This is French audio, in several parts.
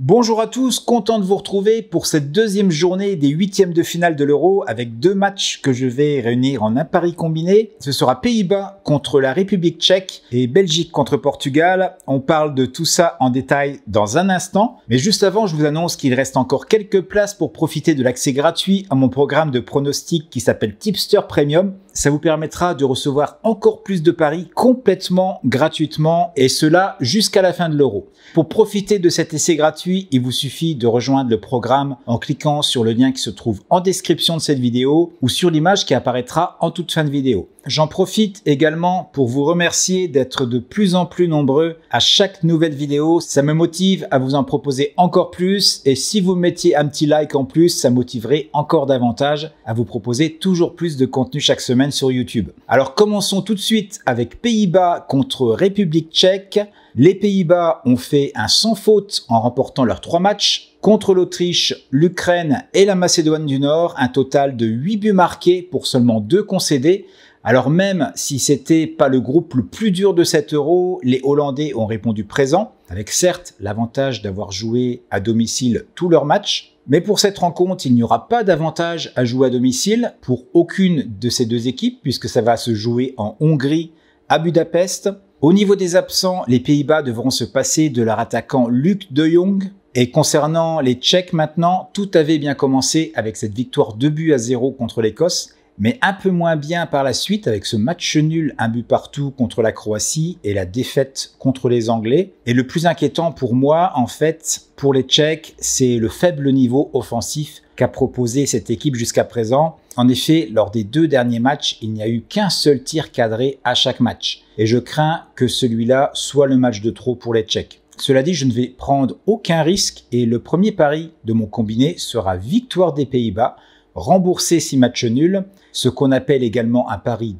Bonjour à tous, content de vous retrouver pour cette deuxième journée des huitièmes de finale de l'Euro avec deux matchs que je vais réunir en un pari combiné. Ce sera Pays-Bas contre la République tchèque et Belgique contre Portugal. On parle de tout ça en détail dans un instant, mais juste avant je vous annonce qu'il reste encore quelques places pour profiter de l'accès gratuit à mon programme de pronostics qui s'appelle Tipster Premium. Ça vous permettra de recevoir encore plus de paris complètement gratuitement et cela jusqu'à la fin de l'Euro. Pour profiter de cet essai gratuit, il vous suffit de rejoindre le programme en cliquant sur le lien qui se trouve en description de cette vidéo ou sur l'image qui apparaîtra en toute fin de vidéo. J'en profite également pour vous remercier d'être de plus en plus nombreux à chaque nouvelle vidéo. Ça me motive à vous en proposer encore plus et si vous mettiez un petit like en plus, ça motiverait encore davantage à vous proposer toujours plus de contenu chaque semaine sur YouTube. Alors commençons tout de suite avec Pays-Bas contre République tchèque. Les Pays-Bas ont fait un sans faute en remportant leurs trois matchs contre l'Autriche, l'Ukraine et la Macédoine du Nord, un total de 8 buts marqués pour seulement 2 concédés, alors même si c'était pas le groupe le plus dur de cet euro, les Hollandais ont répondu présent, avec certes l'avantage d'avoir joué à domicile tous leurs matchs, mais pour cette rencontre, il n'y aura pas d'avantage à jouer à domicile pour aucune de ces deux équipes, puisque ça va se jouer en Hongrie, à Budapest. Au niveau des absents, les Pays-Bas devront se passer de leur attaquant Luc de Jong. Et concernant les Tchèques maintenant, tout avait bien commencé avec cette victoire 2 buts à 0 contre l'Écosse mais un peu moins bien par la suite avec ce match nul, un but partout contre la Croatie et la défaite contre les Anglais. Et le plus inquiétant pour moi, en fait, pour les Tchèques, c'est le faible niveau offensif qu'a proposé cette équipe jusqu'à présent. En effet, lors des deux derniers matchs, il n'y a eu qu'un seul tir cadré à chaque match. Et je crains que celui-là soit le match de trop pour les Tchèques. Cela dit, je ne vais prendre aucun risque et le premier pari de mon combiné sera victoire des Pays-Bas rembourser si matchs nuls, ce qu'on appelle également un pari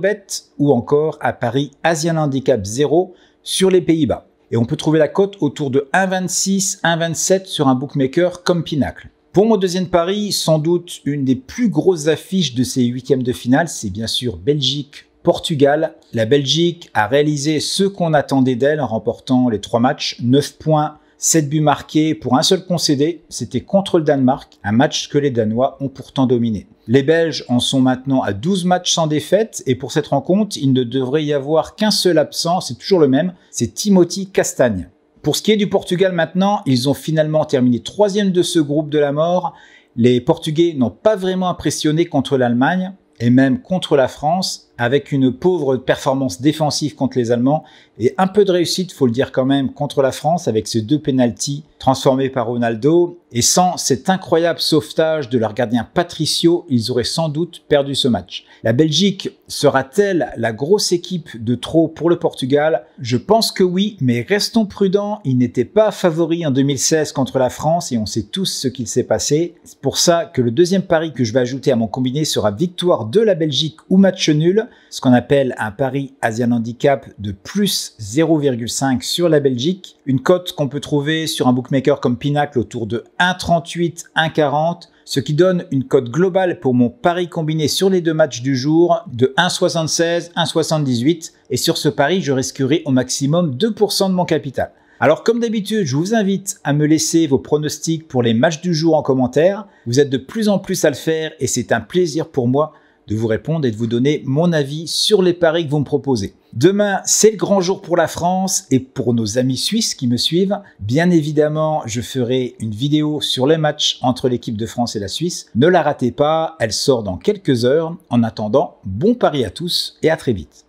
bête ou encore un pari Asian Handicap 0 sur les Pays-Bas. Et on peut trouver la cote autour de 1,26, 1,27 sur un bookmaker comme Pinacle. Pour mon deuxième pari, sans doute une des plus grosses affiches de ces huitièmes de finale, c'est bien sûr Belgique. Portugal, la Belgique a réalisé ce qu'on attendait d'elle en remportant les trois matchs, 9 points 7 buts marqués pour un seul concédé, c'était contre le Danemark, un match que les Danois ont pourtant dominé. Les Belges en sont maintenant à 12 matchs sans défaite et pour cette rencontre, il ne devrait y avoir qu'un seul absent, c'est toujours le même, c'est Timothy Castagne. Pour ce qui est du Portugal maintenant, ils ont finalement terminé troisième de ce groupe de la mort. Les Portugais n'ont pas vraiment impressionné contre l'Allemagne et même contre la France, avec une pauvre performance défensive contre les Allemands et un peu de réussite, faut le dire quand même, contre la France avec ces deux pénalties transformé par Ronaldo, et sans cet incroyable sauvetage de leur gardien Patricio, ils auraient sans doute perdu ce match. La Belgique sera-t-elle la grosse équipe de trop pour le Portugal Je pense que oui, mais restons prudents, ils n'étaient pas favoris en 2016 contre la France et on sait tous ce qu'il s'est passé. C'est pour ça que le deuxième pari que je vais ajouter à mon combiné sera victoire de la Belgique ou match nul, ce qu'on appelle un pari Asian Handicap de plus 0,5 sur la Belgique, une cote qu'on peut trouver sur un book comme Pinacle autour de 1,38, 1,40, ce qui donne une cote globale pour mon pari combiné sur les deux matchs du jour de 1,76, 1,78 et sur ce pari, je risquerai au maximum 2% de mon capital. Alors comme d'habitude, je vous invite à me laisser vos pronostics pour les matchs du jour en commentaire. Vous êtes de plus en plus à le faire et c'est un plaisir pour moi de vous répondre et de vous donner mon avis sur les paris que vous me proposez. Demain, c'est le grand jour pour la France et pour nos amis suisses qui me suivent. Bien évidemment, je ferai une vidéo sur les matchs entre l'équipe de France et la Suisse. Ne la ratez pas, elle sort dans quelques heures. En attendant, bon pari à tous et à très vite.